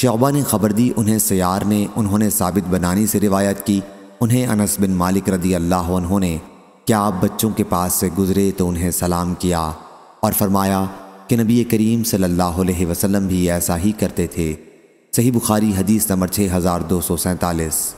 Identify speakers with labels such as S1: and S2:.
S1: शोबा ने खबर दी उन्हें सयार ने उन्होंने साबित बनानी से रिवायत की उन्हें अनस बिन मालिक रदी अल्लाह उन्होंने क्या आप बच्चों के पास से गुज़रे तो उन्हें सलाम किया और फरमाया कि नबी करीम सल्लल्लाहु अलैहि वसल्लम भी ऐसा ही करते थे सही बुखारी हदीस नंबर छः हज़ार दो सौ सैंतालीस